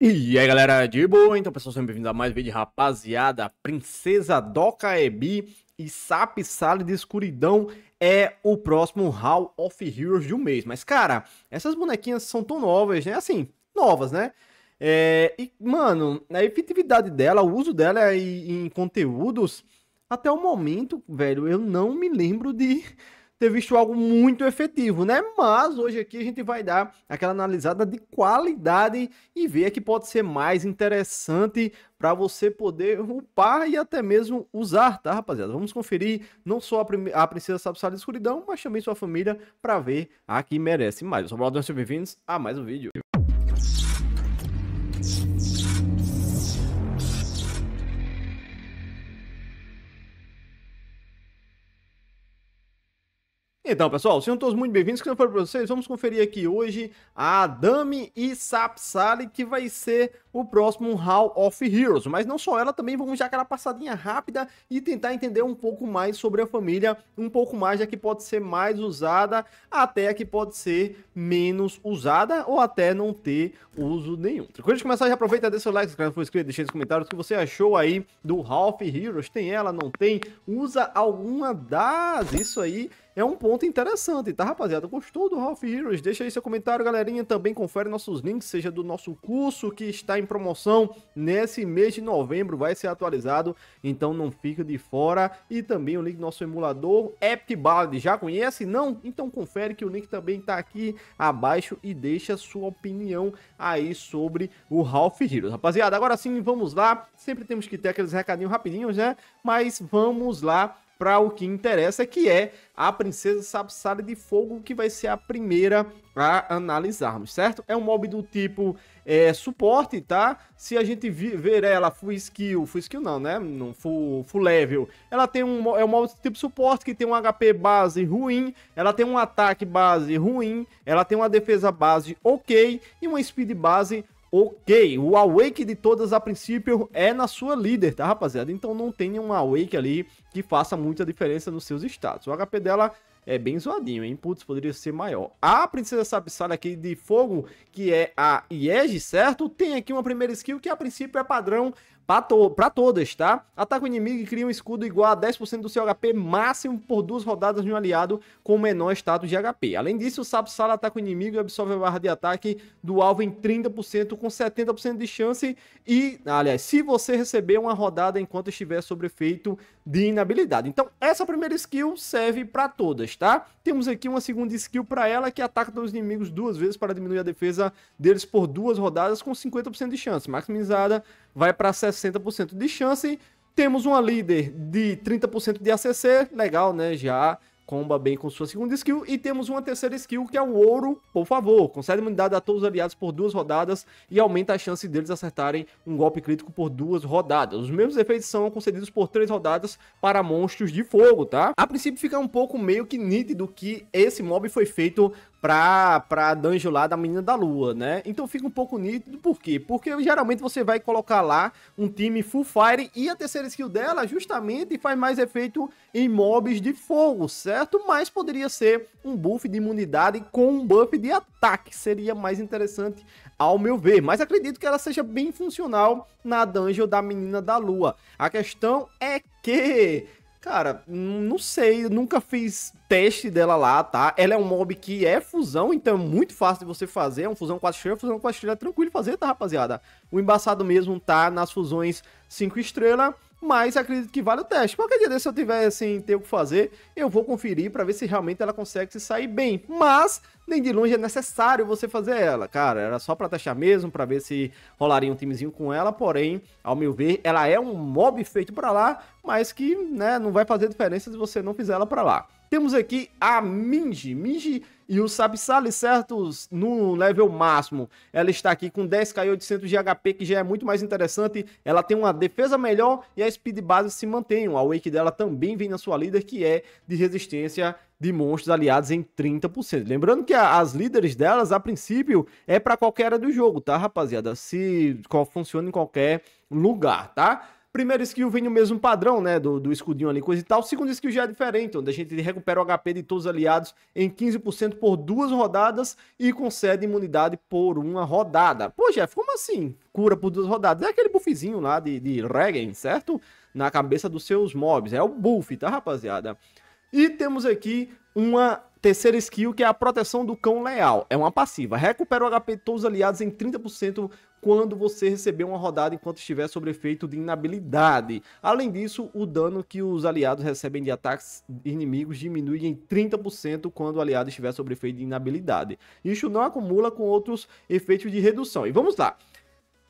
E aí galera, de boa? Então pessoal, sejam bem-vindos a mais um vídeo, rapaziada. Princesa Docaebi e Sap Sale de Escuridão é o próximo Hall of Heroes de um mês. Mas cara, essas bonequinhas são tão novas, né? Assim, novas, né? É, e mano, a efetividade dela, o uso dela em, em conteúdos, até o momento, velho, eu não me lembro de ter visto algo muito efetivo, né? Mas hoje aqui a gente vai dar aquela analisada de qualidade e ver que pode ser mais interessante para você poder upar e até mesmo usar, tá, rapaziada? Vamos conferir não só a, a Princesa Sapsara de Escuridão, mas também sua família para ver a que merece mais. Eu sou o Brother, sejam bem-vindos a mais um vídeo. Então, pessoal, sejam todos muito bem-vindos. Que eu para vocês, vamos conferir aqui hoje a Dami e Sapsali, que vai ser o próximo Hall of Heroes. Mas não só ela, também vamos já aquela passadinha rápida e tentar entender um pouco mais sobre a família, um pouco mais da que pode ser mais usada, até a que pode ser menos usada, ou até não ter uso nenhum. a gente começar, já aproveita, dê seu like, se for inscrito, deixa nos comentários o que você achou aí do Hall of Heroes. Tem ela, não tem? Usa alguma das? Isso aí é um ponto interessante, tá, rapaziada? Gostou do Half Heroes? Deixa aí seu comentário, galerinha. Também confere nossos links, seja do nosso curso que está em promoção nesse mês de novembro, vai ser atualizado, então não fica de fora. E também o link do nosso emulador AppBallad, já conhece? Não? Então confere que o link também está aqui abaixo e deixa sua opinião aí sobre o Half Heroes. Rapaziada, agora sim, vamos lá. Sempre temos que ter aqueles recadinhos rapidinhos, né? Mas vamos lá para o que interessa, é que é a Princesa Sapsara de Fogo, que vai ser a primeira a analisarmos, certo? É um mob do tipo é, suporte, tá? Se a gente ver ela full skill, full skill não, né? Não, full, full level. Ela tem um, é um mob do tipo suporte que tem um HP base ruim, ela tem um ataque base ruim, ela tem uma defesa base ok e uma speed base Ok, o Awake de todas a princípio é na sua líder, tá rapaziada? Então não tem nenhum Awake ali que faça muita diferença nos seus status. O HP dela é bem zoadinho, hein? Putz, poderia ser maior. A Princesa Sabsara aqui de fogo, que é a Iege, certo? Tem aqui uma primeira skill que a princípio é padrão, para to todas, tá? Ataca o inimigo e cria um escudo igual a 10% do seu HP máximo por duas rodadas de um aliado com menor status de HP. Além disso, o Sapo Sala ataca o inimigo e absorve a barra de ataque do alvo em 30% com 70% de chance e, aliás, se você receber uma rodada enquanto estiver sob efeito de inabilidade. Então, essa primeira skill serve para todas, tá? Temos aqui uma segunda skill para ela que ataca os inimigos duas vezes para diminuir a defesa deles por duas rodadas com 50% de chance. Maximizada vai para 60 60% de chance. Temos uma líder de 30% de ACC, legal, né? Já comba bem com sua segunda skill. E temos uma terceira skill, que é o ouro, por favor. Concede imunidade a todos os aliados por duas rodadas e aumenta a chance deles acertarem um golpe crítico por duas rodadas. Os mesmos efeitos são concedidos por três rodadas para monstros de fogo, tá? A princípio fica um pouco meio que nítido que esse mob foi feito pra, pra Danjo lá da Menina da Lua, né? Então fica um pouco nítido, por quê? Porque geralmente você vai colocar lá um time full fire e a terceira skill dela justamente faz mais efeito em mobs de fogo, certo? Mas poderia ser um buff de imunidade com um buff de ataque, seria mais interessante ao meu ver. Mas acredito que ela seja bem funcional na Dungeon da Menina da Lua. A questão é que Cara, não sei, eu nunca fiz teste dela lá, tá? Ela é um mob que é fusão, então é muito fácil de você fazer. É um fusão 4 estrelas, fusão 4 estrelas é tranquilo fazer, tá, rapaziada? O embaçado mesmo tá nas fusões 5 estrelas mas acredito que vale o teste. Qualquer dia desse, se eu tiver assim, ter o que fazer, eu vou conferir para ver se realmente ela consegue se sair bem. Mas nem de longe é necessário você fazer ela, cara. Era só para testar mesmo, para ver se rolaria um timezinho com ela. Porém, ao meu ver, ela é um mob feito para lá, mas que, né, não vai fazer diferença se você não fizer ela para lá. Temos aqui a Minji. Minji e o Sapsali, certo no level máximo, ela está aqui com 10k e 800 de HP, que já é muito mais interessante. Ela tem uma defesa melhor e a speed base se mantém. A wake dela também vem na sua líder, que é de resistência de monstros aliados em 30%. Lembrando que a, as líderes delas, a princípio, é para qualquer área do jogo, tá, rapaziada? Se funciona em qualquer lugar, tá? Primeiro skill vem no mesmo padrão, né? Do, do escudinho ali, coisa e tal. Segundo skill já é diferente, onde a gente recupera o HP de todos os aliados em 15% por duas rodadas e concede imunidade por uma rodada. Pô, Jeff, como assim? Cura por duas rodadas? É aquele buffzinho lá de, de Regen, certo? Na cabeça dos seus mobs. É o buff, tá, rapaziada? E temos aqui uma terceira skill, que é a proteção do cão leal. É uma passiva. Recupera o HP de todos os aliados em 30% quando você receber uma rodada enquanto estiver sob efeito de inabilidade. Além disso, o dano que os aliados recebem de ataques inimigos diminui em 30% quando o aliado estiver sob efeito de inabilidade. Isso não acumula com outros efeitos de redução. E vamos lá.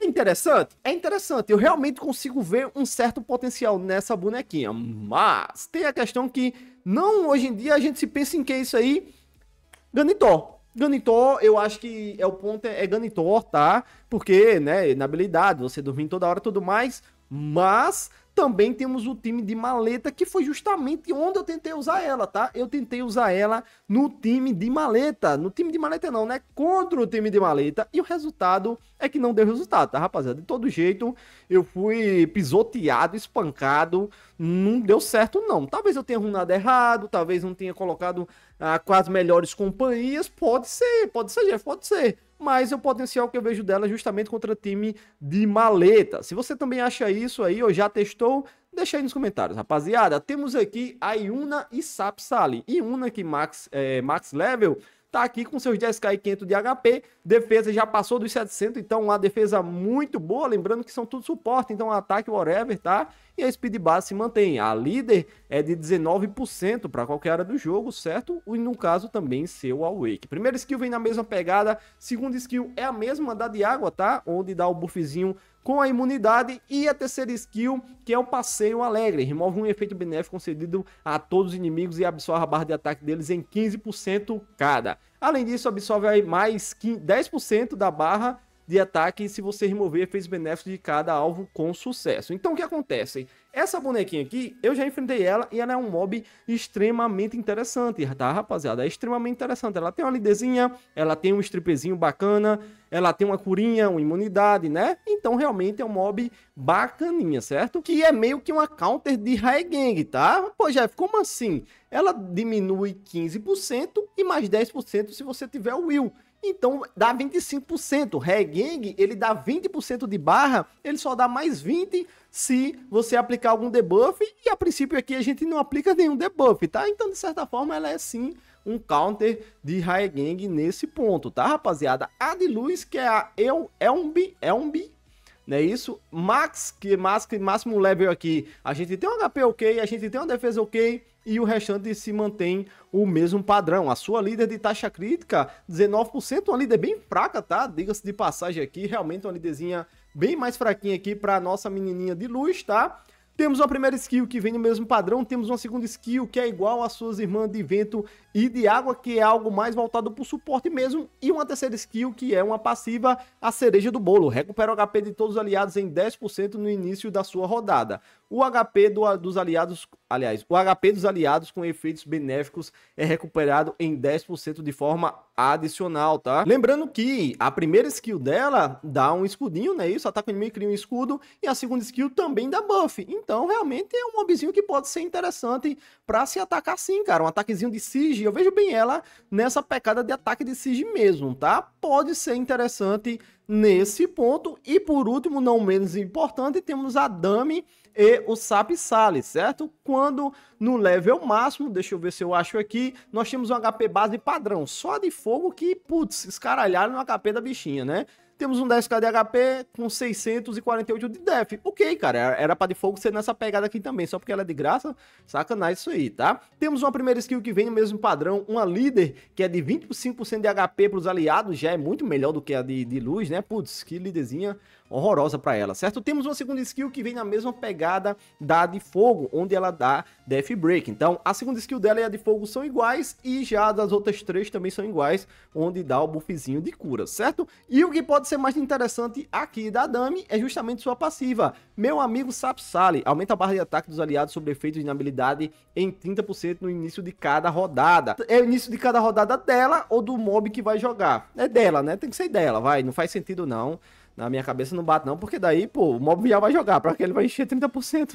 É interessante? É interessante. Eu realmente consigo ver um certo potencial nessa bonequinha. Mas tem a questão que não hoje em dia a gente se pensa em que isso aí ganitó. Ganitor, eu acho que é o ponto é, é Ganitor, tá? Porque, né, na habilidade, você dormir toda hora e tudo mais, mas também temos o time de maleta, que foi justamente onde eu tentei usar ela, tá? Eu tentei usar ela no time de maleta. No time de maleta não, né? Contra o time de maleta. E o resultado é que não deu resultado, tá, rapaziada? De todo jeito, eu fui pisoteado, espancado. Não deu certo, não. Talvez eu tenha arrumado errado, talvez não tenha colocado ah, com as melhores companhias. Pode ser, pode ser, Jeff, pode ser mas o potencial que eu vejo dela é justamente contra time de maleta. Se você também acha isso aí ou já testou, deixa aí nos comentários, rapaziada. Temos aqui a Yuna e Sapsali. Yuna que max, é, max level tá aqui com seus 10k e 500 de HP, defesa já passou dos 700, então uma defesa muito boa, lembrando que são tudo suporte, então ataque whatever, tá? e a Speed base se mantém. A líder é de 19% para qualquer área do jogo, certo? E no caso também seu Awake. Primeira skill vem na mesma pegada, segunda skill é a mesma da de água, tá? Onde dá o buffzinho com a imunidade e a terceira skill, que é o passeio alegre, remove um efeito benéfico concedido a todos os inimigos e absorve a barra de ataque deles em 15% cada. Além disso, absorve mais 10% da barra de ataque se você remover efeitos benéficos de cada alvo com sucesso. Então o que acontece? Essa bonequinha aqui, eu já enfrentei ela e ela é um mob extremamente interessante, tá rapaziada? É extremamente interessante. Ela tem uma lidezinha, ela tem um stripezinho bacana, ela tem uma curinha, uma imunidade, né? Então realmente é um mob bacaninha, certo? Que é meio que uma counter de high gang, tá? Pô, Jeff, como assim? Ela diminui 15% e mais 10% se você tiver o Will. Então dá 25%. Regeng, ele dá 20% de barra, ele só dá mais 20 se você aplicar algum debuff. E a princípio aqui a gente não aplica nenhum debuff, tá? Então, de certa forma, ela é sim um counter de Raegang nesse ponto, tá, rapaziada? A de luz, que é a El é um não é né? isso? Max, que é máximo level aqui, a gente tem um HP ok, a gente tem uma defesa ok, e o restante se mantém o mesmo padrão. A sua líder de taxa crítica, 19%, uma líder bem fraca, tá? Diga-se de passagem aqui, realmente uma líderzinha bem mais fraquinha aqui para nossa menininha de luz, tá? Temos uma primeira skill que vem no mesmo padrão, temos uma segunda skill que é igual às suas irmãs de vento e de água, que é algo mais voltado para o suporte mesmo, e uma terceira skill que é uma passiva, a cereja do bolo, recupera o HP de todos os aliados em 10% no início da sua rodada. O HP do, dos aliados, aliás, o HP dos aliados com efeitos benéficos é recuperado em 10% de forma adicional, tá? Lembrando que a primeira skill dela dá um escudinho, né? Isso, ataca o inimigo cria um escudo, e a segunda skill também dá buff. Então, realmente é um mobzinho que pode ser interessante para se atacar sim, cara. Um ataquezinho de siege, eu vejo bem ela nessa pecada de ataque de siege mesmo, tá? Pode ser interessante nesse ponto. E por último, não menos importante, temos a Dami e o Sap Sale, certo? Quando no level máximo, deixa eu ver se eu acho aqui, nós temos um HP base padrão, só de fogo que, putz, escaralharam no HP da bichinha, né? Temos um 10k de HP com 648 de def. Ok, cara, era para de fogo ser nessa pegada aqui também, só porque ela é de graça, sacanagem isso aí, tá? Temos uma primeira skill que vem no mesmo padrão, uma líder, que é de 25% de HP para os aliados, já é muito melhor do que a de, de luz, né? Putz, que líderzinha horrorosa para ela, certo? Temos uma segunda skill que vem na mesma pegada da de fogo, onde ela dá Death Break. Então, a segunda skill dela e a de fogo são iguais e já das outras três também são iguais, onde dá o buffzinho de cura, certo? E o que pode ser mais interessante aqui da Dami é justamente sua passiva. Meu amigo Sapsali, aumenta a barra de ataque dos aliados sobre efeito de inabilidade em 30% no início de cada rodada. É o início de cada rodada dela ou do mob que vai jogar. É dela, né? Tem que ser dela, vai. Não faz sentido não. Na minha cabeça não bate não, porque daí, pô, o Mobial vai jogar, para que ele vai encher 30%.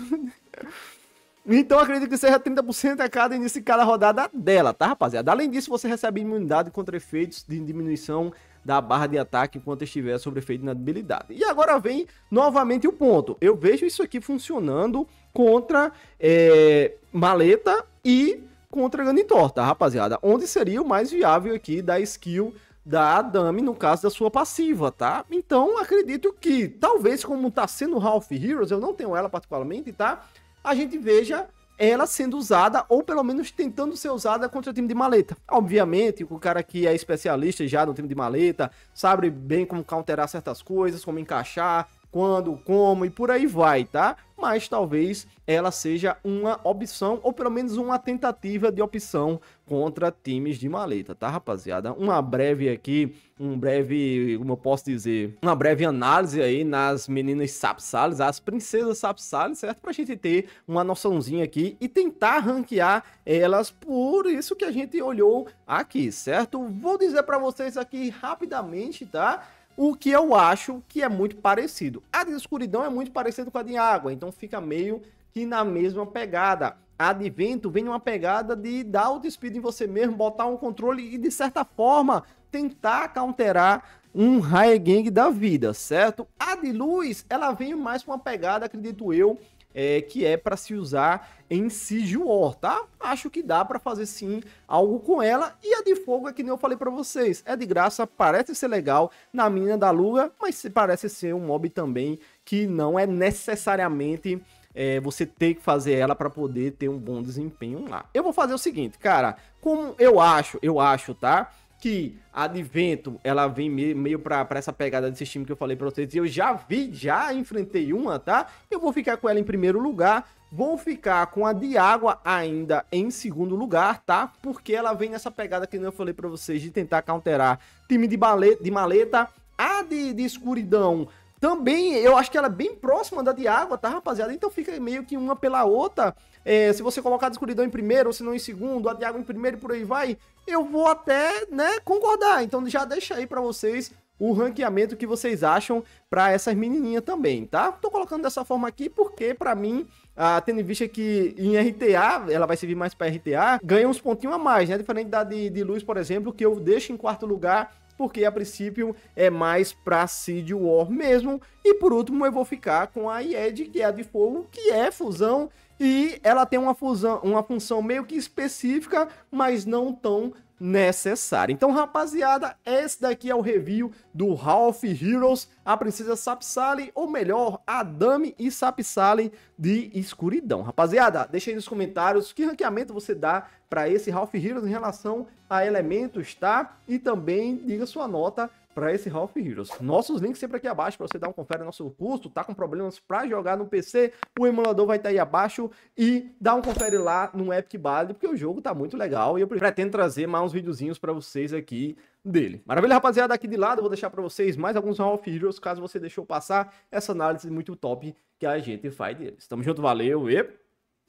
então acredito que seja 30% a cada início de cada rodada dela, tá, rapaziada? Além disso, você recebe imunidade contra efeitos de diminuição da barra de ataque enquanto estiver sobre efeito de inabilidade. E agora vem novamente o ponto. Eu vejo isso aqui funcionando contra é, maleta e contra Ganitor, tá, rapaziada? Onde seria o mais viável aqui da skill da Adami, no caso da sua passiva, tá? Então, acredito que, talvez, como tá sendo Half Heroes, eu não tenho ela particularmente, tá? A gente veja ela sendo usada, ou pelo menos tentando ser usada contra o time de maleta. Obviamente, o cara que é especialista já no time de maleta, sabe bem como counterar certas coisas, como encaixar, quando, como e por aí vai, tá? Mas talvez ela seja uma opção, ou pelo menos uma tentativa de opção contra times de maleta, tá, rapaziada? Uma breve aqui, um breve, como eu posso dizer, uma breve análise aí nas meninas sapsales, as princesas sapsales, certo? Pra gente ter uma noçãozinha aqui e tentar ranquear elas por isso que a gente olhou aqui, certo? Vou dizer para vocês aqui rapidamente, tá? O que eu acho que é muito parecido. A de escuridão é muito parecida com a de água, então fica meio que na mesma pegada. A de vento vem uma pegada de dar o speed em você mesmo, botar um controle e, de certa forma, tentar counterar um high gang da vida, certo? A de luz, ela vem mais com uma pegada, acredito eu, é, que é para se usar em Siege War, tá? Acho que dá para fazer sim algo com ela. E a de fogo é que nem eu falei para vocês, é de graça, parece ser legal na mina da lua, mas parece ser um mob também que não é necessariamente é, você ter que fazer ela para poder ter um bom desempenho lá. Eu vou fazer o seguinte, cara, como eu acho, eu acho, tá? que a Advento, ela vem meio pra, pra essa pegada desse time que eu falei pra vocês. E eu já vi, já enfrentei uma, tá? Eu vou ficar com ela em primeiro lugar. Vou ficar com a de água ainda em segundo lugar, tá? Porque ela vem nessa pegada que eu falei pra vocês de tentar counterar time de, baleta, de maleta. A de, de escuridão também eu acho que ela é bem próxima da de água, tá, rapaziada? Então fica meio que uma pela outra. É, se você colocar a escuridão em primeiro, ou se não em segundo, a de água em primeiro e por aí vai, eu vou até, né, concordar. Então já deixa aí para vocês o ranqueamento que vocês acham para essas menininhas também, tá? Tô colocando dessa forma aqui porque, para mim, a tendo em vista que em RTA, ela vai servir mais para RTA, ganha uns pontinhos a mais, né? Diferente da de, de luz, por exemplo, que eu deixo em quarto lugar porque a princípio é mais pra Cid War mesmo. E por último eu vou ficar com a IED, que é a de fogo, que é fusão e ela tem uma fusão, uma função meio que específica, mas não tão necessária. Então, rapaziada, esse daqui é o review do Half Heroes, a princesa Sapsali, ou melhor, a Dami e Sapsali de escuridão. Rapaziada, deixa aí nos comentários que ranqueamento você dá para esse Half Heroes em relação a elementos, tá? E também diga sua nota para esse Half Heroes. Nossos links sempre aqui abaixo para você dar um confere no nosso custo, tá com problemas para jogar no PC, o emulador vai estar tá aí abaixo e dá um confere lá no Epic Battle, porque o jogo tá muito legal e eu pretendo trazer mais uns videozinhos para vocês aqui dele. Maravilha, rapaziada, aqui de lado eu vou deixar para vocês mais alguns Half Heroes, caso você deixou passar essa análise muito top que a gente faz deles. Tamo junto, valeu e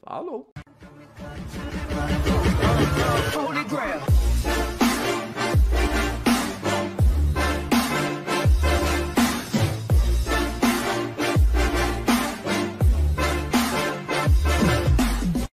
falou.